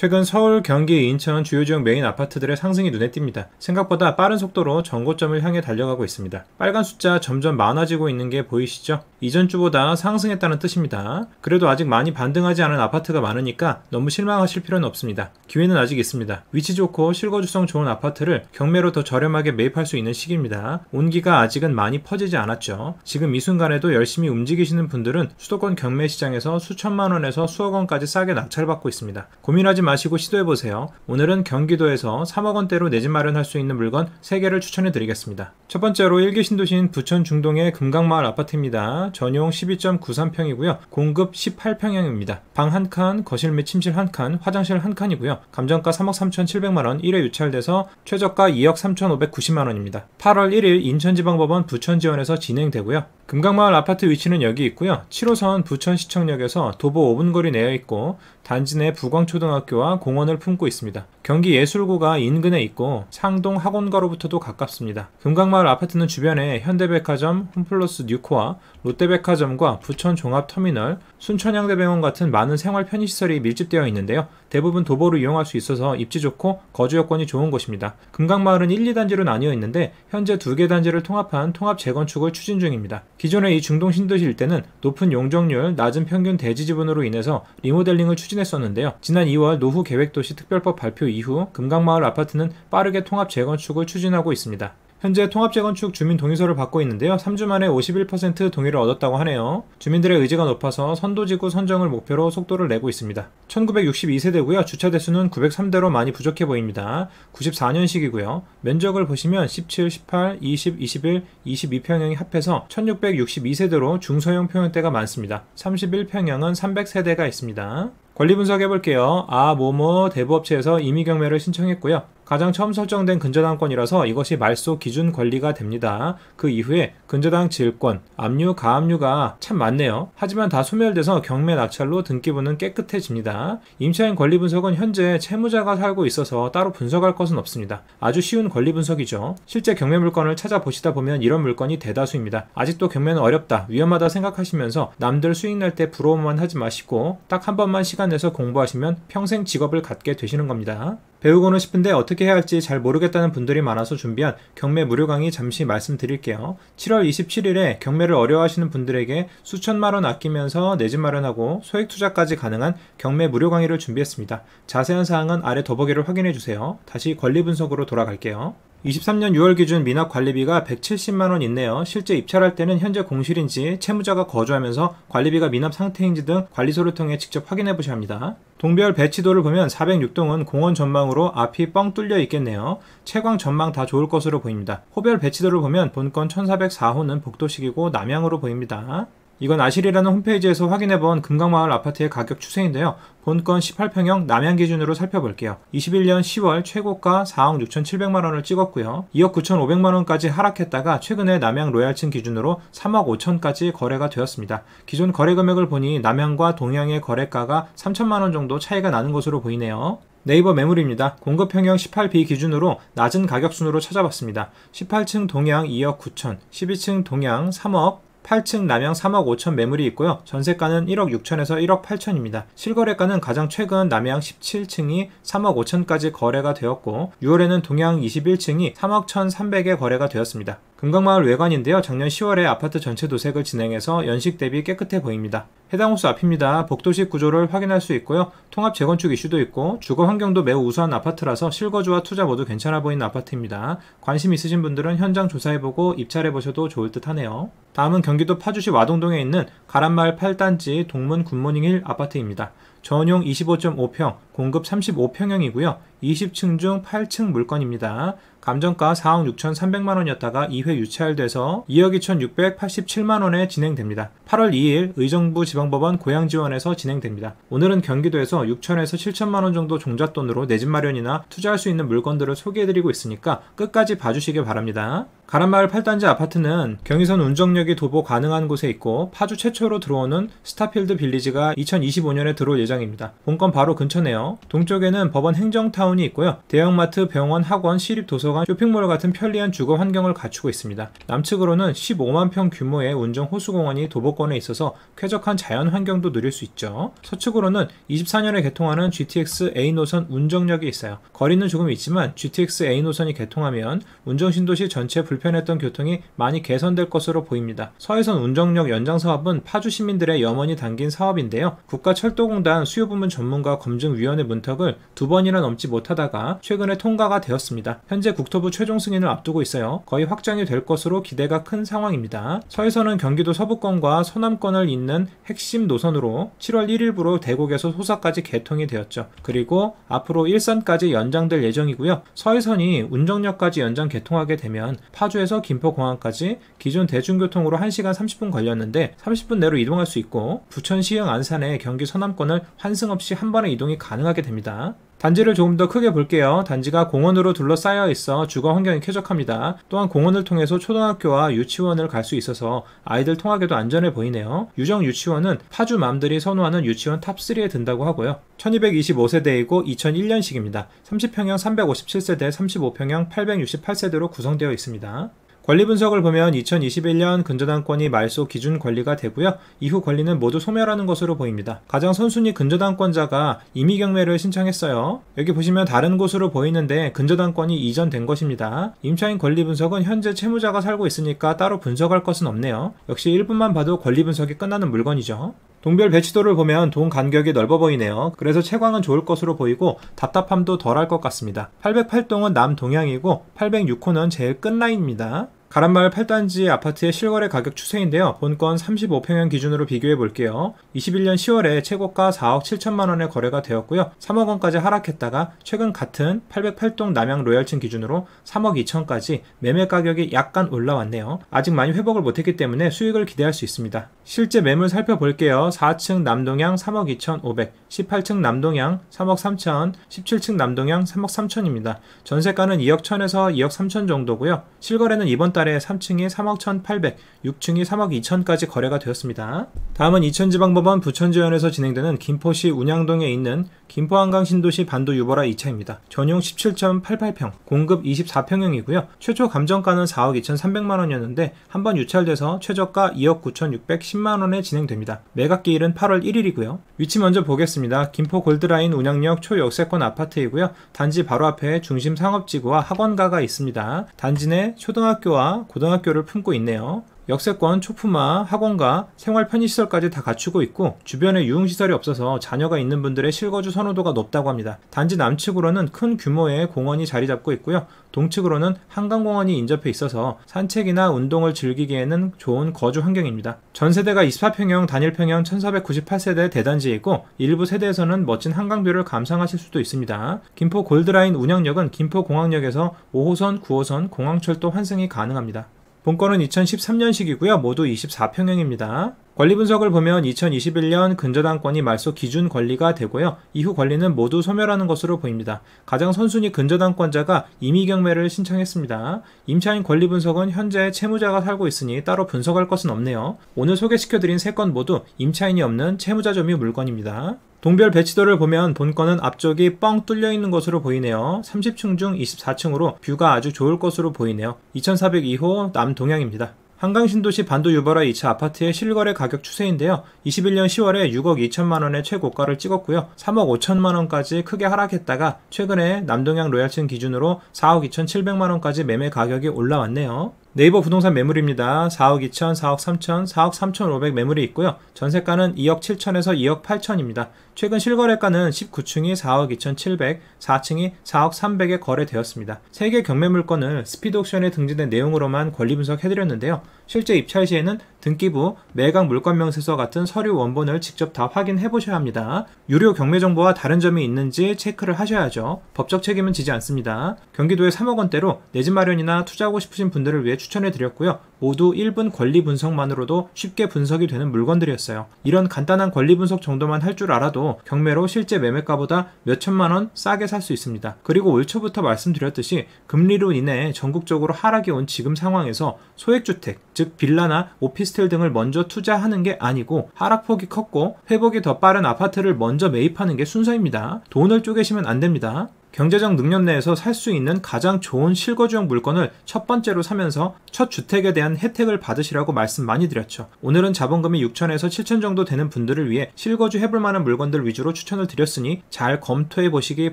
최근 서울, 경기, 인천 주요 지역 메인 아파트들의 상승이 눈에 띕니다. 생각보다 빠른 속도로 전고점을 향해 달려가고 있습니다. 빨간 숫자 점점 많아지고 있는 게 보이시죠? 이전 주보다 상승했다는 뜻입니다. 그래도 아직 많이 반등하지 않은 아파트가 많으니까 너무 실망하실 필요는 없습니다. 기회는 아직 있습니다. 위치 좋고 실거주성 좋은 아파트를 경매로 더 저렴하게 매입할 수 있는 시기입니다. 온기가 아직은 많이 퍼지지 않았죠. 지금 이 순간에도 열심히 움직이시는 분들은 수도권 경매 시장에서 수천만 원에서 수억 원까지 싸게 낙찰받고 있습니다. 고민하지 마시고 시도해보세요. 오늘은 경기도에서 3억원대로 내집 마련할 수 있는 물건 3개를 추천해드리겠습니다. 첫 번째로 1기 신도시인 부천 중동의 금강마을 아파트입니다. 전용 12.93평이고요. 공급 18평형입니다. 방 한칸 거실 및 침실 한칸 화장실 한칸이고요 감정가 3억 3,700만원, 1회 유찰돼서 최저가 2억 3,590만원입니다. 8월 1일 인천지방법원 부천지원에서 진행되고요. 금강마을 아파트 위치는 여기 있고요. 7호선 부천시청역에서 도보 5분 거리 내에 있고 단지 내 부광초등학교 학교와 공원을 품고 있습니다. 경기 예술고가 인근에 있고 상동 학원가로부터도 가깝습니다. 금강마을 아파트는 주변에 현대백화점, 홈플러스 뉴코아, 롯데백화점과 부천종합터미널, 순천향대병원 같은 많은 생활 편의시설이 밀집되어 있는데요. 대부분 도보를 이용할 수 있어서 입지 좋고 거주 여건이 좋은 곳입니다. 금강마을은 1, 2단지로 나뉘어 있는데 현재 두 개 단지를 통합한 통합 재건축을 추진 중입니다. 기존의 이 중동 신도시 일대는 높은 용적률, 낮은 평균 대지 지분으로 인해서 리모델링을 추진했었는데요. 지난 2월 노후 계획도시 특별법 발표 이후 금강마을 아파트는 빠르게 통합 재건축을 추진하고 있습니다. 현재 통합재건축 주민 동의서를 받고 있는데요. 3주 만에 51% 동의를 얻었다고 하네요. 주민들의 의지가 높아서 선도지구 선정을 목표로 속도를 내고 있습니다. 1962세대고요. 주차 대수는 903대로 많이 부족해 보입니다. 94년식이고요. 면적을 보시면 17, 18, 20, 21, 22평형이 합해서 1662세대로 중소형 평형대가 많습니다. 31평형은 300세대가 있습니다. 권리 분석해 볼게요. 아, 모모 대부업체에서 임의 경매를 신청했고요. 가장 처음 설정된 근저당권이라서 이것이 말소 기준 권리가 됩니다. 그 이후에 근저당 질권, 압류, 가압류가 참 많네요. 하지만 다 소멸돼서 경매 낙찰로 등기부는 깨끗해집니다. 임차인 권리 분석은 현재 채무자가 살고 있어서 따로 분석할 것은 없습니다. 아주 쉬운 권리 분석이죠. 실제 경매 물건을 찾아보시다 보면 이런 물건이 대다수입니다. 아직도 경매는 어렵다, 위험하다 생각하시면서 남들 수익 날 때 부러움만 하지 마시고 딱 한 번만 시간 내서 공부하시면 평생 직업을 갖게 되시는 겁니다. 배우고는 싶은데 어떻게 해야 할지 잘 모르겠다는 분들이 많아서 준비한 경매 무료 강의 잠시 말씀드릴게요. 7월 27일에 경매를 어려워하시는 분들에게 수천만 원 아끼면서 내집 마련하고 소액 투자까지 가능한 경매 무료 강의를 준비했습니다. 자세한 사항은 아래 더보기를 확인해 주세요. 다시 권리 분석으로 돌아갈게요. 23년 6월 기준 미납 관리비가 170만원 있네요. 실제 입찰할 때는 현재 공실인지 채무자가 거주하면서 관리비가 미납 상태인지 등 관리소를 통해 직접 확인해 보셔야 합니다. 동별 배치도를 보면 406동은 공원 전망 전망으로 앞이 뻥 뚫려 있겠네요. 채광 전망 다 좋을 것으로 보입니다. 호별 배치도를 보면 본건 1404호는 복도식이고 남향으로 보입니다. 이건 아실이라는 홈페이지에서 확인해본 금강마을 아파트의 가격 추세인데요. 본건 18평형 남양 기준으로 살펴볼게요. 21년 10월 최고가 4억 6,700만원을 찍었고요. 2억 9,500만원까지 하락했다가 최근에 남양 로얄층 기준으로 3억 5천까지 거래가 되었습니다. 기존 거래 금액을 보니 남양과 동양의 거래가가 3천만원 정도 차이가 나는 것으로 보이네요. 네이버 매물입니다. 공급평형 18B 기준으로 낮은 가격순으로 찾아봤습니다. 18층 동양 2억 9천, 12층 동양 3억, 8층 남양 3억 5천 매물이 있고요. 전세가는 1억 6천에서 1억 8천입니다. 실거래가는 가장 최근 남양 17층이 3억 5천까지 거래가 되었고 6월에는 동양 21층이 3억 1,300에 거래가 되었습니다. 금강마을 외관인데요. 작년 10월에 아파트 전체 도색을 진행해서 연식 대비 깨끗해 보입니다. 해당 호수 앞입니다. 복도식 구조를 확인할 수 있고요. 통합 재건축 이슈도 있고 주거 환경도 매우 우수한 아파트라서 실거주와 투자 모두 괜찮아 보이는 아파트입니다. 관심 있으신 분들은 현장 조사해보고 입찰해보셔도 좋을 듯 하네요. 다음은 경기도 파주시 와동동에 있는 가란마을 8단지 동문 굿모닝힐 아파트입니다. 전용 25.5평, 공급 35평형이고요. 20층 중 8층 물건입니다. 감정가 4억 6,300만원이었다가 2회 유찰돼서 2억 2,687만원에 진행됩니다. 8월 2일 의정부 지방법원 고양지원에서 진행됩니다. 오늘은 경기도에서 6천에서 7천만원 정도 종잣돈으로 내 집 마련이나 투자할 수 있는 물건들을 소개해드리고 있으니까 끝까지 봐주시길 바랍니다. 가람마을 8단지 아파트는 경의선 운정역이 도보 가능한 곳에 있고 파주 최초로 들어오는 스타필드 빌리지가 2025년에 들어올 예정입니다. 본건 바로 근처네요. 동쪽에는 법원 행정타운 사원이 있고요. 대형마트, 병원, 학원, 시립도서관, 쇼핑몰 같은 편리한 주거 환경을 갖추고 있습니다. 남측으로는 15만 평 규모의 운정 호수공원이 도보권에 있어서 쾌적한 자연 환경도 누릴 수 있죠. 서측으로는 24년에 개통하는 GTX A 노선 운정역이 있어요. 거리는 조금 있지만 GTX A 노선이 개통하면 운정신도시 전체 불편했던 교통이 많이 개선될 것으로 보입니다. 서해선 운정역 연장 사업은 파주 시민들의 염원이 담긴 사업인데요. 국가철도공단 수요부문 전문가 검증위원회 문턱을 두 번이나 넘지 못 못하다가 최근에 통과가 되었습니다. 현재 국토부 최종 승인을 앞두고 있어요. 거의 확정이 될 것으로 기대가 큰 상황입니다. 서해선은 경기도 서부권과 서남권을 잇는 핵심 노선으로 7월 1일부로 대곡에서 소사까지 개통이 되었죠. 그리고 앞으로 일산까지 연장될 예정이고요. 서해선이 운정역까지 연장 개통하게 되면 파주에서 김포공항까지 기존 대중교통으로 1시간 30분 걸렸는데 30분 내로 이동할 수 있고 부천 시흥 안산에 경기 서남권을 환승 없이 한 번에 이동이 가능하게 됩니다. 단지를 조금 더 크게 볼게요. 단지가 공원으로 둘러싸여 있어 주거 환경이 쾌적합니다. 또한 공원을 통해서 초등학교와 유치원을 갈 수 있어서 아이들 통학에도 안전해 보이네요. 유정 유치원은 파주 맘들이 선호하는 유치원 탑3에 든다고 하고요. 1225세대이고 2001년식입니다. 30평형 357세대, 35평형 868세대로 구성되어 있습니다. 권리 분석을 보면 2021년 근저당권이 말소 기준 권리가 되고요. 이후 권리는 모두 소멸하는 것으로 보입니다. 가장 선순위 근저당권자가 임의 경매를 신청했어요. 여기 보시면 다른 곳으로 보이는데 근저당권이 이전된 것입니다. 임차인 권리 분석은 현재 채무자가 살고 있으니까 따로 분석할 것은 없네요. 역시 1분만 봐도 권리 분석이 끝나는 물건이죠. 동별 배치도를 보면 돈 간격이 넓어 보이네요. 그래서 채광은 좋을 것으로 보이고 답답함도 덜할 것 같습니다. 808동은 남동향이고 806호는 제일 끝라인입니다. 가란마을 8단지 아파트의 실거래 가격 추세인데요. 본건 35평형 기준으로 비교해 볼게요. 21년 10월에 최고가 4억 7천만 원에 거래가 되었고요. 3억 원까지 하락했다가 최근 같은 808동 남양 로얄층 기준으로 3억 2천까지 매매 가격이 약간 올라왔네요. 아직 많이 회복을 못했기 때문에 수익을 기대할 수 있습니다. 실제 매물 살펴볼게요. 4층 남동향 3억 2천 5백, 18층 남동향 3억 3천, 17층 남동향 3억 3천입니다. 전세가는 2억 1천에서 2억 3천 정도고요. 실거래는 이번 달에 3층이 3억 1,800, 6층이 3억 2천까지 거래가 되었습니다. 다음은 이천지방법원 부천지원에서 진행되는 김포시 운양동에 있는 김포한강 신도시 반도 유보라 2차입니다. 전용 17.88평, 공급 24평형이고요. 최초 감정가는 4억 2,300만 원이었는데 한번 유찰돼서 최저가 2억 9,610만 원에 진행됩니다. 매각기일은 8월 1일이고요. 위치 먼저 보겠습니다. 있습니다. 김포 골드라인 운영역 초역세권 아파트이고요. 단지 바로 앞에 중심 상업지구와 학원가가 있습니다. 단지 내 초등학교와 고등학교를 품고 있네요. 역세권, 초품화, 학원과 생활 편의시설까지 다 갖추고 있고 주변에 유흥시설이 없어서 자녀가 있는 분들의 실거주 선호도가 높다고 합니다. 단지 남측으로는 큰 규모의 공원이 자리 잡고 있고요. 동측으로는 한강공원이 인접해 있어서 산책이나 운동을 즐기기에는 좋은 거주 환경입니다. 전세대가 24평형, 단일평형 1498세대 대단지이고 일부 세대에서는 멋진 한강뷰를 감상하실 수도 있습니다. 김포 골드라인 운영역은 김포공항역에서 5호선, 9호선, 공항철도 환승이 가능합니다. 본건은 2013년식이고요. 모두 24평형입니다. 권리 분석을 보면 2021년 근저당권이 말소 기준 권리가 되고요. 이후 권리는 모두 소멸하는 것으로 보입니다. 가장 선순위 근저당권자가 임의경매를 신청했습니다. 임차인 권리 분석은 현재 채무자가 살고 있으니 따로 분석할 것은 없네요. 오늘 소개시켜드린 세 건 모두 임차인이 없는 채무자 점유 물건입니다. 동별 배치도를 보면 본건은 앞쪽이 뻥 뚫려 있는 것으로 보이네요. 30층 중 24층으로 뷰가 아주 좋을 것으로 보이네요. 2402호 남동향입니다. 한강신도시 반도 유발라 2차 아파트의 실거래 가격 추세인데요. 21년 10월에 6억 2천만 원의 최고가를 찍었고요. 3억 5천만 원까지 크게 하락했다가 최근에 남동향 로얄층 기준으로 4억 2천 7백만 원까지 매매 가격이 올라왔네요. 네이버 부동산 매물입니다. 4억 2천, 4억 3천, 4억 3천 5백 매물이 있고요. 전세가는 2억 7천에서 2억 8천입니다. 최근 실거래가는 19층이 4억 2천 7백, 4층이 4억 3백에 거래되었습니다. 3개 경매 물건을 스피드 옥션에 등재된 내용으로만 권리 분석해드렸는데요. 실제 입찰 시에는 등기부, 매각 물권명세서 같은 서류 원본을 직접 다 확인해 보셔야 합니다. 유료 경매 정보와 다른 점이 있는지 체크를 하셔야죠. 법적 책임은 지지 않습니다. 경기도에 3억 원대로 내 집 마련이나 투자하고 싶으신 분들을 위해 추천해 드렸고요. 모두 1분 권리 분석만으로도 쉽게 분석이 되는 물건들이었어요. 이런 간단한 권리 분석 정도만 할 줄 알아도 경매로 실제 매매가보다 몇천만 원 싸게 살 수 있습니다. 그리고 올 초부터 말씀드렸듯이 금리로 인해 전국적으로 하락이 온 지금 상황에서 소액주택, 즉 빌라나 오피스텔 등을 먼저 투자하는 게 아니고 하락폭이 컸고 회복이 더 빠른 아파트를 먼저 매입하는 게 순서입니다. 돈을 쪼개시면 안 됩니다. 경제적 능력 내에서 살 수 있는 가장 좋은 실거주형 물건을 첫 번째로 사면서 첫 주택에 대한 혜택을 받으시라고 말씀 많이 드렸죠. 오늘은 자본금이 6천에서 7천 정도 되는 분들을 위해 실거주 해볼 만한 물건들 위주로 추천을 드렸으니 잘 검토해 보시기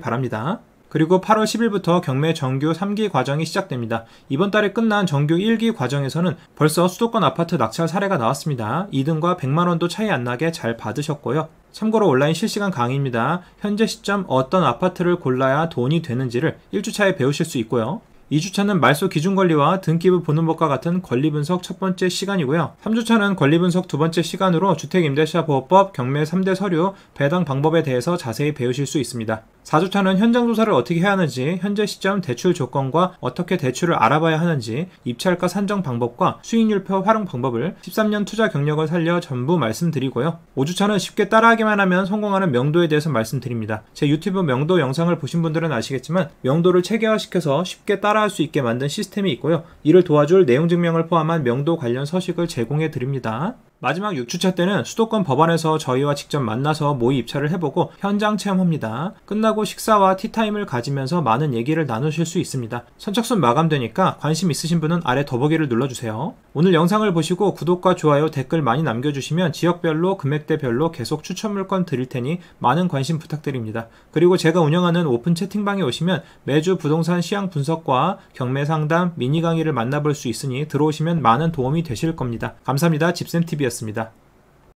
바랍니다. 그리고 8월 10일부터 경매 정규 3기 과정이 시작됩니다. 이번 달에 끝난 정규 1기 과정에서는 벌써 수도권 아파트 낙찰 사례가 나왔습니다. 2등과 100만원도 차이 안 나게 잘 받으셨고요. 참고로 온라인 실시간 강의입니다. 현재 시점 어떤 아파트를 골라야 돈이 되는지를 1주차에 배우실 수 있고요. 2주차는 말소 기준 권리와 등기부 보는 법과 같은 권리 분석 첫 번째 시간이고요. 3주차는 권리 분석 두 번째 시간으로 주택임대차 보호법, 경매 3대 서류, 배당 방법에 대해서 자세히 배우실 수 있습니다. 4주차는 현장 조사를 어떻게 해야 하는지, 현재 시점 대출 조건과 어떻게 대출을 알아봐야 하는지, 입찰가 산정 방법과 수익률표 활용 방법을 13년 투자 경력을 살려 전부 말씀드리고요. 5주차는 쉽게 따라하기만 하면 성공하는 명도에 대해서 말씀드립니다. 제 유튜브 명도 영상을 보신 분들은 아시겠지만 명도를 체계화시켜서 쉽게 따라할 수 있게 만든 시스템이 있고요. 이를 도와줄 내용 증명을 포함한 명도 관련 서식을 제공해 드립니다. 마지막 6주차 때는 수도권 법안에서 저희와 직접 만나서 모의 입찰을 해보고 현장 체험합니다. 끝나고 식사와 티타임을 가지면서 많은 얘기를 나누실 수 있습니다. 선착순 마감되니까 관심 있으신 분은 아래 더보기를 눌러주세요. 오늘 영상을 보시고 구독과 좋아요, 댓글 많이 남겨주시면 지역별로 금액대별로 계속 추천 물건 드릴 테니 많은 관심 부탁드립니다. 그리고 제가 운영하는 오픈 채팅방에 오시면 매주 부동산 시향 분석과 경매 상담, 미니 강의를 만나볼 수 있으니 들어오시면 많은 도움이 되실 겁니다. 감사합니다. 집쌤TV 소식이었습니다.